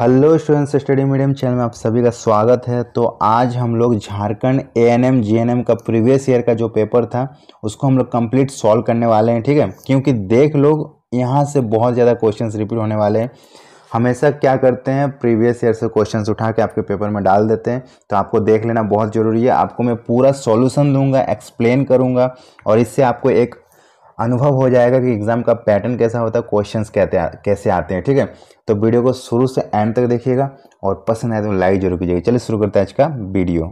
hello students study medium channel में आप सभी का स्वागत है तो आज हम लोग Jharkhand A N M N M का प्रीवियस ईयर का जो पेपर था उसको हम लोग कंप्लीट सॉल्व करने वाले हैं ठीक है क्योंकि देख लोग यहाँ से बहुत ज़्यादा क्वेश्चंस रिपीट होने वाले हैं हमेशा क्या करते हैं प्रीवियस ईयर से क्वेश्चंस उठा के आपके पेपर में डाल देते हैं तो आपको देख लेना बहुत ज़रूरी है आपको मैं पूरा सॉल्यूशन दूंगा एक्सप्लेन करूँगा और इससे आपको एक अनुभव हो जाएगा कि एग्ज़ाम का पैटर्न कैसा होता है क्वेश्चंस कहते कैसे आते हैं ठीक है तो वीडियो को शुरू से एंड तक देखिएगा और पसंद आए तो लाइक जरूर कीजिएगा चलिए शुरू करते हैं आज का वीडियो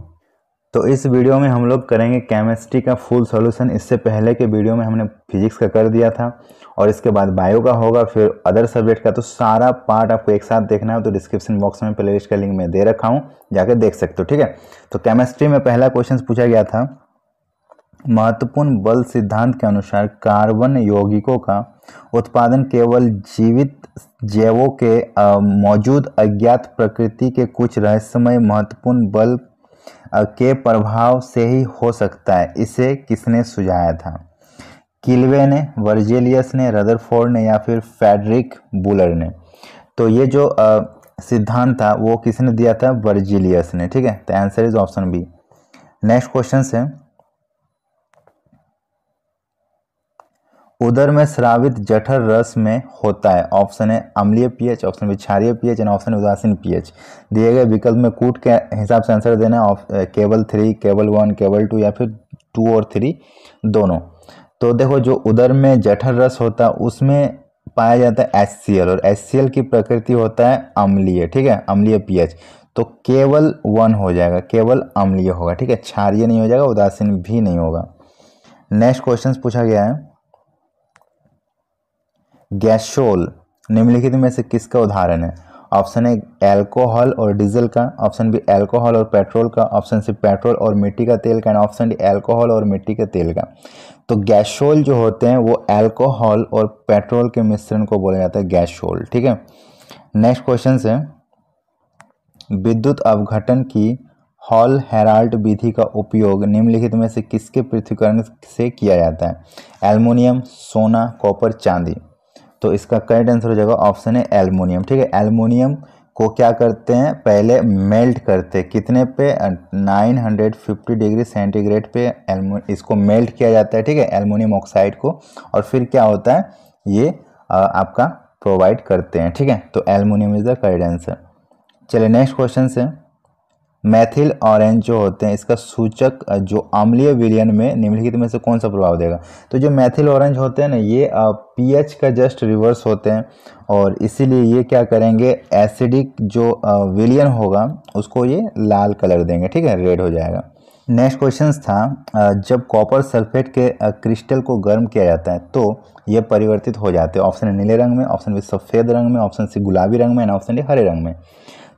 तो इस वीडियो में हम लोग करेंगे केमिस्ट्री का फुल सॉल्यूशन इससे पहले के वीडियो में हमने फिजिक्स का कर दिया था और इसके बाद बायो का होगा फिर अदर सब्जेक्ट का तो सारा पार्ट आपको एक साथ देखना है तो डिस्क्रिप्शन बॉक्स में प्ले का लिंक मैं दे रखा हूँ जाकर देख सकते हो ठीक है तो केमिस्ट्री में पहला क्वेश्चन पूछा गया था महत्वपूर्ण बल सिद्धांत के अनुसार कार्बन यौगिकों का उत्पादन केवल जीवित जैवों के मौजूद अज्ञात प्रकृति के कुछ रहस्यमय महत्वपूर्ण बल के प्रभाव से ही हो सकता है इसे किसने सुझाया था किल्वे ने वर्जेलियस ने रदरफोर्ड ने या फिर फेडरिक बुलर ने तो ये जो सिद्धांत था वो किसने दिया था वर्जिलियस ने ठीक है तो answer is option B next question है उधर में श्रावित जठर रस में होता है ऑप्शन है अम्लीय पीएच ऑप्शन बी क्षारीय पीएच एंड ऑप्शन उदासीन पीएच दिए गए विकल्प में कूट के हिसाब से आंसर देना है केबल थ्री केबल वन केबल टू या फिर टू और थ्री दोनों तो देखो जो उधर में जठर रस होता है उसमें पाया जाता है एच और एच की प्रकृति होता है अम्लीय ठीक है अम्लीय पी तो केवल वन हो जाएगा केवल अम्लीय होगा ठीक है क्षारिय नहीं हो जाएगा उदासीन भी नहीं होगा नेक्स्ट क्वेश्चन पूछा गया है गैसोल निम्नलिखित में से किसका उदाहरण है ऑप्शन ए एल्कोहल और डीजल का ऑप्शन बी एल्कोहल और पेट्रोल का ऑप्शन सी पेट्रोल और मिट्टी का तेल का एंड ऑप्शन डी एल्कोहल और मिट्टी का तेल का तो गैसोल जो होते हैं वो एल्कोहल और पेट्रोल के मिश्रण को बोला जाता है गैसोल ठीक है नेक्स्ट क्वेश्चन से विद्युत अवघटन की हॉल हेराल्ड विधि का उपयोग निम्नलिखित में से किसके पृथ्वीकरण से किया जाता है एल्मोनियम सोना कॉपर चांदी तो इसका करेक्ट आंसर हो जाएगा ऑप्शन है एलमोनियम ठीक है एलमोनियम को क्या करते हैं पहले मेल्ट करते कितने पे 950 डिग्री सेंटीग्रेड पे एलमो इसको मेल्ट किया जाता है ठीक है एलमोनियम ऑक्साइड को और फिर क्या होता है ये आपका प्रोवाइड करते हैं ठीक है तो aluminium is the correct answer चलिए नेक्स्ट क्वेश्चन से मैथिल ऑरेंज जो होते हैं इसका सूचक जो आम्लीय विलयन में निम्नलिखित में से कौन सा प्रभाव देगा तो जो मैथिल ऑरेंज होते हैं ना ये पीएच का जस्ट रिवर्स होते हैं और इसीलिए ये क्या करेंगे एसिडिक जो विलियन होगा उसको ये लाल कलर देंगे ठीक है रेड हो जाएगा नेक्स्ट क्वेश्चन था जब कॉपर सल्फेट के क्रिस्टल को गर्म किया जाता है तो ये परिवर्तित हो जाते हैं ऑप्शन है नीले रंग में ऑप्शन बी सफ़ेद रंग में ऑप्शन सी गुलाबी रंग में एंड ऑप्शन डी हरे रंग में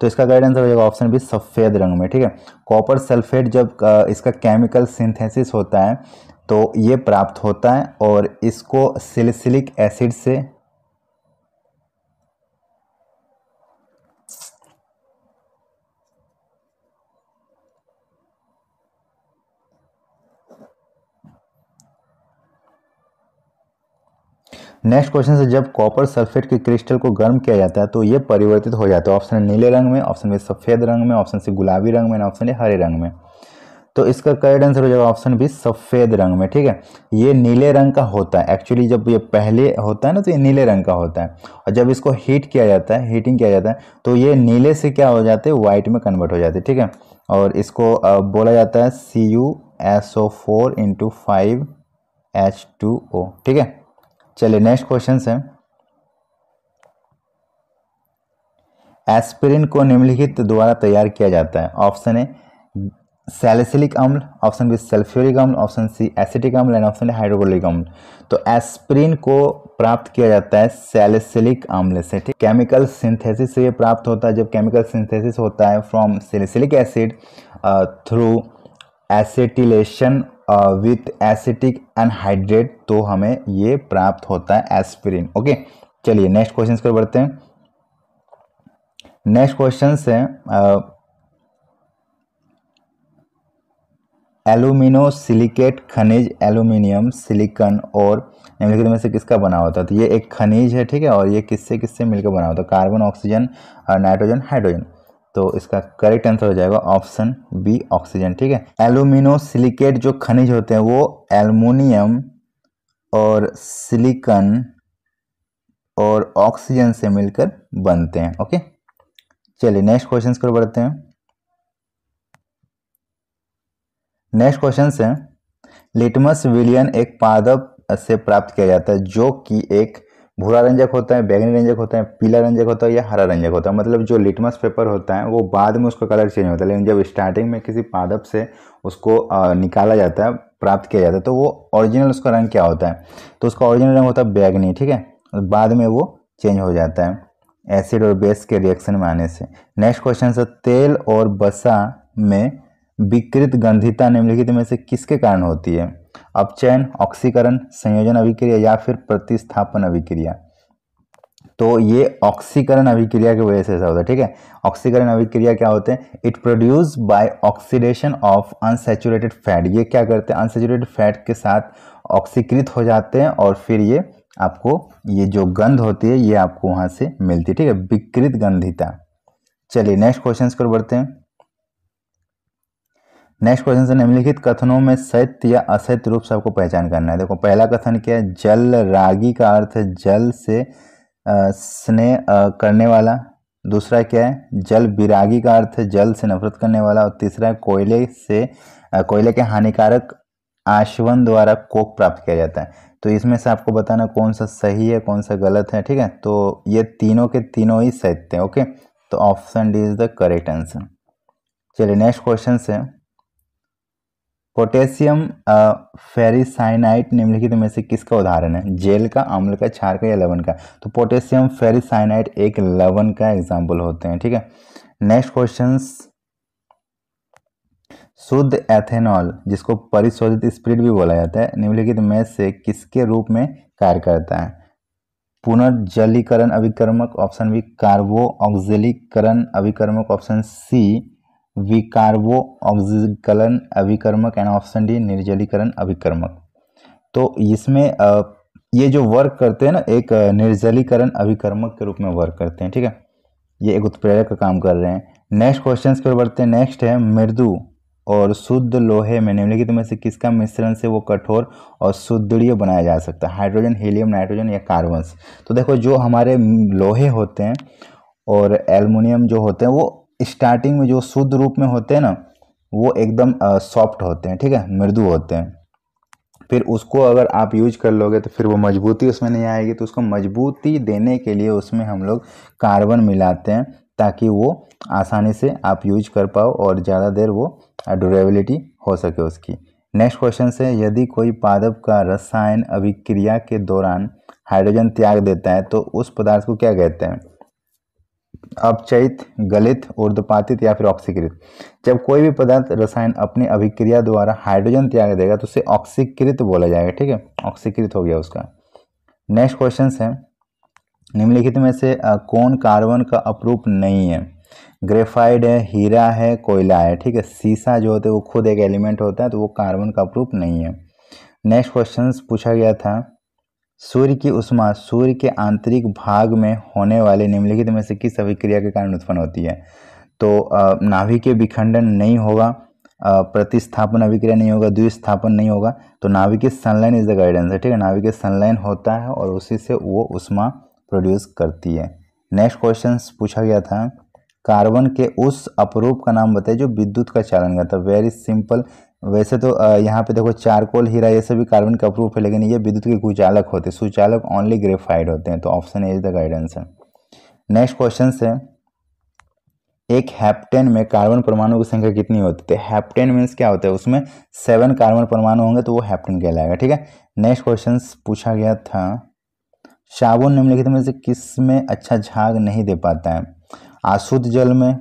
तो इसका राइट आंसर हो जाएगा ऑप्शन बी सफ़ेद रंग में ठीक है कॉपर सल्फेट जब इसका केमिकल सिंथेसिस होता है तो ये प्राप्त होता है और इसको सिलसिलिक एसिड से नेक्स्ट क्वेश्चन है जब कॉपर सल्फेट के क्रिस्टल को गर्म किया जाता है तो ये परिवर्तित हो जाता है ऑप्शन है नीले रंग में ऑप्शन बी सफ़ेद रंग में ऑप्शन सी गुलाबी रंग में ऑप्शन ए हरे रंग में तो इसका करेक्ट आंसर हो जाएगा ऑप्शन बी सफ़ेद रंग में ठीक है ये नीले रंग का होता है एक्चुअली जब ये पहले होता है ना तो ये नीले रंग का होता है और जब इसको हीट किया जाता है हीटिंग किया जाता है तो ये नीले से क्या हो जाते हैं वाइट में कन्वर्ट हो जाते हैं ठीक है और इसको बोला जाता है C U S O four into five H two O ठीक है चलिए नेक्स्ट क्वेश्चन है एस्पिरिन को निम्नलिखित द्वारा तैयार किया जाता है ऑप्शन है सेलेसिलिक अम्ल ऑप्शन बी सल्फ्यूरिक अम्ल ऑप्शन सी एसिटिक अम्ल एंड ऑप्शन हाइड्रोक्लोरिक अम्ल तो एस्प्रिन को प्राप्त किया जाता है सेलेसिलिक अम्ल से ठीक केमिकल सिंथेसिस से ये प्राप्त होता है जब केमिकल सिंथेसिस होता है from salicylic acid through acetylation with acetic anhydride तो हमें ये प्राप्त होता है एस्पिरिन ओके चलिए नेक्स्ट क्वेश्चन की बढ़ते हैं नेक्स्ट क्वेश्चन है एलुमिनो सिलिकेट खनिज एल्यूमिनियम सिलिकन और निम्नलिखित में से किसका बना होता है तो ये एक खनिज है ठीक है और ये किससे किससे मिलकर बना होता है कार्बन ऑक्सीजन नाइट्रोजन हाइड्रोजन तो इसका करेक्ट आंसर हो जाएगा ऑप्शन बी ऑक्सीजन ठीक है एलुमिनो सिलिकेट जो खनिज होते हैं वो एलमोनियम और सिलिकन और ऑक्सीजन से मिलकर बनते हैं ओके चलिए नेक्स्ट क्वेश्चन को बढ़ते हैं नेक्स्ट क्वेश्चन है लिटमस विलियन एक पादप से प्राप्त किया जाता है जो कि एक भूरा रंजक होता है बैगनी रंजक होता है पीला रंजक होता है या हरा रंजक होता है मतलब जो लिटमस पेपर होता है वो बाद में उसका कलर चेंज होता है लेकिन जब स्टार्टिंग में किसी पादप से उसको निकाला जाता है प्राप्त किया जाता है तो वो ओरिजिनल उसका रंग क्या होता है तो उसका ओरिजिनल रंग होता है बैगनी ठीक है बाद में वो चेंज हो जाता है एसिड और बेस के रिएक्शन में आने से नेक्स्ट क्वेश्चन सर तेल और बसा में विकृत गंधिता निम्नलिखित में से किसके कारण होती है अपचयन ऑक्सीकरण संयोजन अभिक्रिया या फिर प्रतिस्थापन अभिक्रिया तो ये ऑक्सीकरण अभिक्रिया की वजह से ऐसा होता है ठीक है ऑक्सीकरण अभिक्रिया क्या होते हैं it produce by oxidation of unsaturated fat ये क्या करते हैं अनसेचुरेटेड फैट के साथ ऑक्सीकृत हो जाते हैं और फिर ये आपको ये जो गंध होती है ये आपको वहाँ से मिलती है ठीक है विकृत गंधिता चलिए नेक्स्ट क्वेश्चन की बढ़ते हैं नेक्स्ट क्वेश्चन से निम्नलिखित कथनों में सत्य या असत्य रूप से आपको पहचान करना है देखो पहला कथन क्या है जल रागी का अर्थ है जल से स्नेह करने वाला दूसरा क्या है जल विरागी का अर्थ है जल से नफरत करने वाला और तीसरा कोयले से कोयले के हानिकारक आशवन द्वारा कोक प्राप्त किया जाता है तो इसमें से आपको बताना कौन सा सही है कौन सा गलत है ठीक है तो ये तीनों के तीनों ही सत्य हैं ओके तो option D is the correct answer चलिए नेक्स्ट क्वेश्चन से पोटेशियम फेरिसाइनाइट निम्नलिखित में से किसका उदाहरण है जेल का अम्ल का छार का या लवण का तो पोटेशियम फेरिसाइनाइट एक लवण का एग्जाम्पल होते हैं ठीक है नेक्स्ट क्वेश्चन शुद्ध एथेनॉल जिसको परिशोधित स्प्रिट भी बोला जाता है निम्नलिखित में से किसके रूप में कार्य करता है पुनर्जलीकरण अभिक्रमक ऑप्शन बी कार्बो ऑक्जलीकरण अभिक्रमक ऑप्शन सी विकार्बो ऑक्सीकलन अभिकर्मक एंड ऑप्शन डी निर्जलीकरण अभिकर्मक तो इसमें ये जो वर्क करते हैं ना एक निर्जलीकरण अभिकर्मक के रूप में वर्क करते हैं ठीक है ये एक उत्प्रेरक का काम कर रहे हैं नेक्स्ट क्वेश्चन की ओर बढ़ते हैं नेक्स्ट है मृदु और शुद्ध लोहे में निम्नलिखित में से किसका मिश्रण से वो कठोर और सुदृढ़ बनाया जा सकता है हाइड्रोजन हीलियम नाइट्रोजन या कार्बन तो देखो जो हमारे लोहे होते हैं और एलमिनियम जो होते हैं वो स्टार्टिंग में जो शुद्ध रूप में होते हैं ना वो एकदम सॉफ्ट होते हैं ठीक है मृदु होते हैं फिर उसको अगर आप यूज कर लोगे तो फिर वो मजबूती उसमें नहीं आएगी तो उसको मजबूती देने के लिए उसमें हम लोग कार्बन मिलाते हैं ताकि वो आसानी से आप यूज कर पाओ और ज़्यादा देर वो ड्यूरेबिलिटी हो सके उसकी नेक्स्ट क्वेश्चन से यदि कोई पादप का रसायन अभिक्रिया के दौरान हाइड्रोजन त्याग देता है तो उस पदार्थ को क्या कहते हैं अपचयित गलित उर्धपातित या फिर ऑक्सीकृत जब कोई भी पदार्थ रसायन अपनी अभिक्रिया द्वारा हाइड्रोजन त्याग देगा तो उसे ऑक्सीकृत बोला जाएगा ठीक है ऑक्सीकृत हो गया उसका नेक्स्ट क्वेश्चन है निम्नलिखित में से कौन कार्बन का अपरूप नहीं है ग्रेफाइड है हीरा है कोयला है ठीक है सीसा जो होता है वो खुद एक एलिमेंट होता है तो वो कार्बन का अपरूप नहीं है नेक्स्ट क्वेश्चन पूछा गया था सूर्य की उष्मा सूर्य के आंतरिक भाग में होने वाले निम्नलिखित में से किस अभिक्रिया के कारण उत्पन्न होती है तो नाभि के विखंडन नहीं होगा प्रतिस्थापन अभिक्रिया नहीं होगा द्विस्थापन नहीं होगा तो नाभि के सनलाइन इज द गाइडेंस है ठीक है नाभि के सनलाइन होता है और उसी से वो उष्मा प्रोड्यूस करती है नेक्स्ट क्वेश्चन पूछा गया था कार्बन के उस अपरूप का नाम बताइए जो विद्युत का चालन करता है वेरी सिंपल वैसे तो यहाँ पे देखो चारकोल हीरा ये सभी कार्बन का प्रूफ है लेकिन ये विद्युत के कुचालक होते हैं सुचालक ओनली ग्रेफाइड होते हैं तो ऑप्शन एज इज द गाइडेंस है नेक्स्ट क्वेश्चन है एक हैप्टेन में कार्बन परमाणु की संख्या कितनी होती है हैप्टेन मीन्स क्या होता है उसमें सेवन कार्बन परमाणु होंगे तो वो हैप्टेन कहलाएगा ठीक है नेक्स्ट क्वेश्चन पूछा गया था साबुन निम्नलिखित में से किस में अच्छा झाग नहीं दे पाता है आशुद्ध जल में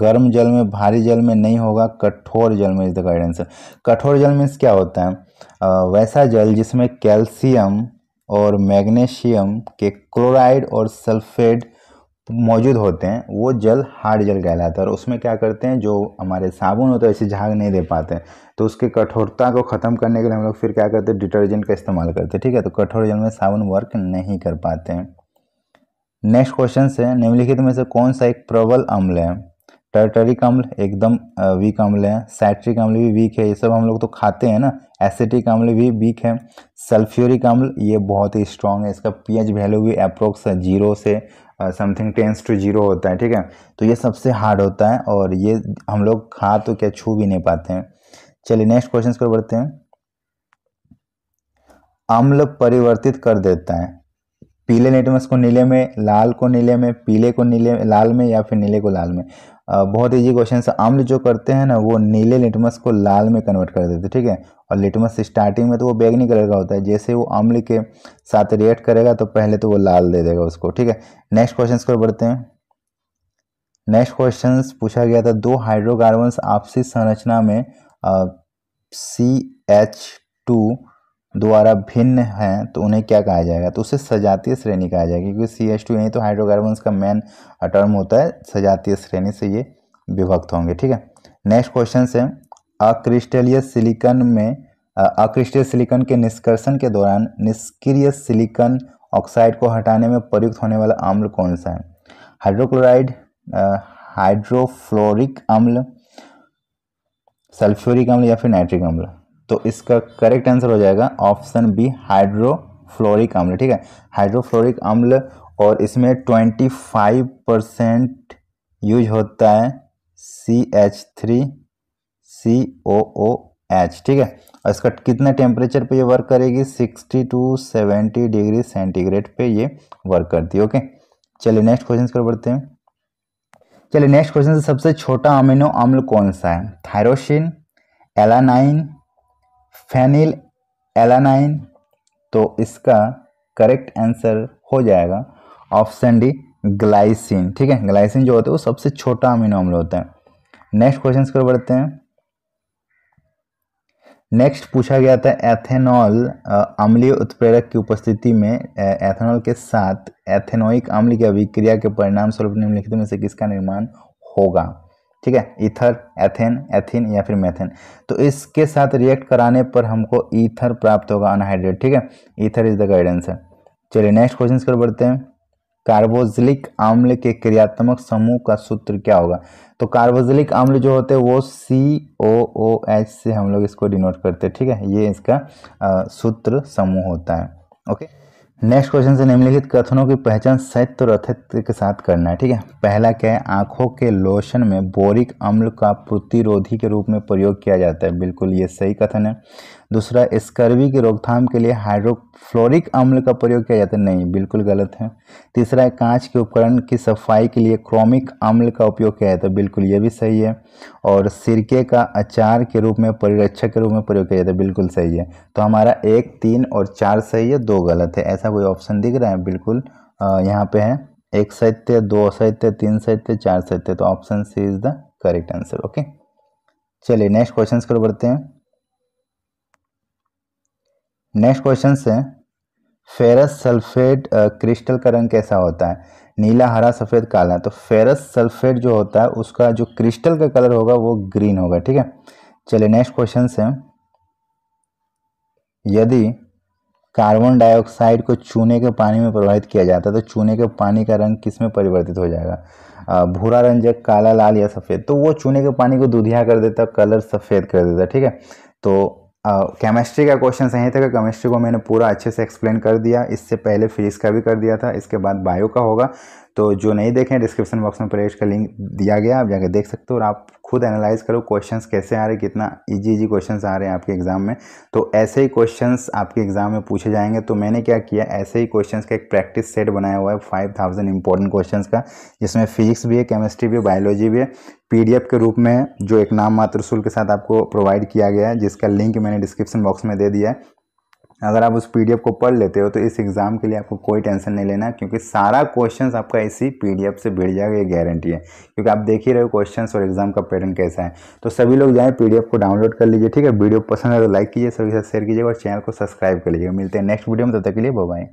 गर्म जल में भारी जल में नहीं होगा कठोर जल में इज द करेक्ट आंसर कठोर जल मीन्स क्या होता है वैसा जल जिसमें कैल्शियम और मैग्नीशियम के क्लोराइड और सल्फेट मौजूद होते हैं वो जल हार्ड जल कहलाता है और उसमें क्या करते हैं जो हमारे साबुन होता है ऐसे झाग नहीं दे पाते हैं तो उसके कठोरता को ख़त्म करने के लिए हम लोग फिर क्या करते हैं डिटर्जेंट का इस्तेमाल करते हैं ठीक है तो कठोर जल में साबुन वर्क नहीं कर पाते हैं नेक्स्ट क्वेश्चन है निम्नलिखित में से कौन सा एक प्रबल अम्ल है टर्टरिक अम्ल एकदम वीक अम्ल है सैट्रिक अम्ल भी वीक है ये सब हम लोग तो खाते हैं ना एसिटिक अम्ल भी वीक है सल्फ्यूरिक अम्ल ये बहुत ही स्ट्रांग है इसका पीएच वैल्यू भी अप्रोक्स जीरो से समथिंग टेंस टू जीरो होता है ठीक है तो ये सबसे हार्ड होता है और ये हम लोग खा तो क्या छू भी नहीं पाते हैं चलिए नेक्स्ट क्वेश्चन पर बढ़ते हैं अम्ल परिवर्तित कर देता है पीले लेटमस को नीले में लाल को नीले में पीले को नीले लाल में या फिर नीले को लाल में बहुत इजी क्वेश्चन अम्ल आम्ल जो करते हैं ना वो नीले लिटमस को लाल में कन्वर्ट कर देते ठीक है और लिटमस स्टार्टिंग में तो वो बैगनी कलर का होता है जैसे वो अम्ल के साथ रिएक्ट करेगा तो पहले तो वो लाल दे देगा उसको ठीक है नेक्स्ट क्वेश्चन को बढ़ते हैं नेक्स्ट क्वेश्चन पूछा गया था दो हाइड्रोकार्बन्स आपसी संरचना में सी एच टू द्वारा भिन्न हैं तो उन्हें क्या कहा जाएगा तो उसे सजातीय श्रेणी कहा जाएगा क्योंकि सी एच टू यही तो हाइड्रोकार्बन्स का मेन टर्म होता है सजातीय श्रेणी से ये विभक्त होंगे ठीक है नेक्स्ट क्वेश्चन है अक्रिस्टलीय सिलिकन में अक्रिस्टलीय सिलिकन के निष्कर्षण के दौरान निष्क्रिय सिलिकन ऑक्साइड को हटाने में प्रयुक्त होने वाला अम्ल कौन सा है हाइड्रोक्लोराइड हाइड्रोफ्लोरिक अम्ल सल्फ्यूरिक अम्ल या फिर नाइट्रिक अम्ल तो इसका करेक्ट आंसर हो जाएगा ऑप्शन बी हाइड्रोफ्लोरिक अम्ल ठीक है हाइड्रोफ्लोरिक अम्ल और इसमें ट्वेंटी फाइव परसेंट यूज होता है C H three C O O H ठीक है और इसका कितने टेम्परेचर पे ये वर्क करेगी sixty to seventy degree centigrade पे ये वर्क करती है ओके चलिए नेक्स्ट क्वेश्चन की बढ़ते हैं चलिए नेक्स्ट क्वेश्चन सबसे छोटा अमीनो अम्ल कौन सा है थायरोसिन एलानाइन फेनिल एलानाइन तो इसका करेक्ट आंसर हो जाएगा ऑप्शन डी ग्लाइसिन ठीक है ग्लाइसिन जो होता है वो सबसे छोटा अमीनो अम्ल होता है नेक्स्ट क्वेश्चन की ओर बढ़ते हैं नेक्स्ट पूछा गया था एथेनॉल अम्लीय उत्प्रेरक की उपस्थिति में एथेनॉल के साथ एथेनोइक अम्ल की अभिक्रिया के परिणाम स्वरूप निम्नलिखित में से किसका निर्माण होगा ठीक है ईथर एथेन एथिन या फिर मैथेन तो इसके साथ रिएक्ट कराने पर हमको ईथर प्राप्त होगा अनहाइड्रेट ठीक है ईथर इज द गाइडेंस है चलिए नेक्स्ट क्वेश्चन की बढ़ते हैं कार्बोजिलिक आम्ल के क्रियात्मक समूह का सूत्र क्या होगा तो कार्बोजिलिक आम्ल जो होते हैं वो सी ओ ओ एच से हम लोग इसको डिनोट करते हैं ठीक है ये इसका सूत्र समूह होता है ओके नेक्स्ट क्वेश्चन से निम्नलिखित कथनों की पहचान सत्य और अथित्य के साथ करना है ठीक है पहला क्या है आंखों के लोशन में बोरिक अम्ल का प्रतिरोधी के रूप में प्रयोग किया जाता है बिल्कुल ये सही कथन है दूसरा स्कर्वी की रोकथाम के लिए हाइड्रोफ्लोरिक अम्ल का प्रयोग किया जाता है नहीं बिल्कुल गलत है तीसरा है कांच के उपकरण की सफाई के लिए क्रोमिक अम्ल का उपयोग किया जाता है बिल्कुल ये भी सही है और सिरके का अचार के रूप में परिरक्षक के रूप में प्रयोग किया जाता है बिल्कुल सही है तो हमारा एक तीन और चार सही है दो गलत है ऐसा कोई ऑप्शन दिख रहा है बिल्कुल यहाँ पर है एक सत्य दो सत्य तीन सत्य चार सत्य तो option C is the correct answer okay चलिए नेक्स्ट क्वेश्चन की बढ़ते हैं नेक्स्ट क्वेश्चन से फेरस सल्फेट क्रिस्टल का रंग कैसा होता है नीला हरा सफ़ेद काला तो फेरस सल्फेट जो होता है उसका जो क्रिस्टल का कलर होगा वो ग्रीन होगा ठीक है चलिए नेक्स्ट क्वेश्चन से यदि कार्बन डाइऑक्साइड को चूने के पानी में प्रवाहित किया जाता है तो चूने के पानी का रंग किस में परिवर्तित हो जाएगा भूरा रंग जब काला लाल या सफ़ेद तो वो चूने के पानी को दुधिया कर देता कलर सफ़ेद कर देता ठीक है तो केमिस्ट्री का क्वेश्चन सही था कि केमिस्ट्री को मैंने पूरा अच्छे से एक्सप्लेन कर दिया इससे पहले फिजिक्स का भी कर दिया था इसके बाद बायो का होगा तो जो नहीं देखें डिस्क्रिप्शन बॉक्स में प्रवेश का लिंक दिया गया आप जाकर देख सकते हो और आप खुद एनालाइज करो क्वेश्चंस कैसे आ रहे कितना इजी इजी क्वेश्चंस आ रहे हैं आपके एग्ज़ाम में तो ऐसे ही क्वेश्चंस आपके एग्ज़ाम में पूछे जाएंगे तो मैंने क्या किया ऐसे ही क्वेश्चंस का एक प्रैक्टिस सेट बनाया हुआ है फाइव थाउजेंड इंपॉर्टेंट क्वेश्चन का जिसमें फिजिक्स भी है केमिस्ट्री भी है बायोलॉजी भी है एफ के रूप में जो एक नाम मात्र शुल्क के साथ आपको प्रोवाइड किया गया है जिसका लिंक मैंने डिस्क्रिप्शन बॉक्स में दे दिया है अगर आप उस पी को पढ़ लेते हो तो इस एग्ज़ाम के लिए आपको कोई टेंशन नहीं लेना क्योंकि सारा क्वेश्चन आपका इसी पी से भिड़ जाएगा ये गारंटी है क्योंकि आप देख ही रहे हो क्वेश्चन और एग्ज़ाम का पैटर्न कैसा है तो सभी लोग जाएँ पी को डाउनलोड कर लीजिए ठीक है वीडियो पसंद है तो लाइक कीजिए सभी साथ शेयर कीजिए और चैनल को सब्सक्राइब कर लीजिए मिलते हैं नेक्स्ट वीडियो में तब तो तक के लिए बाई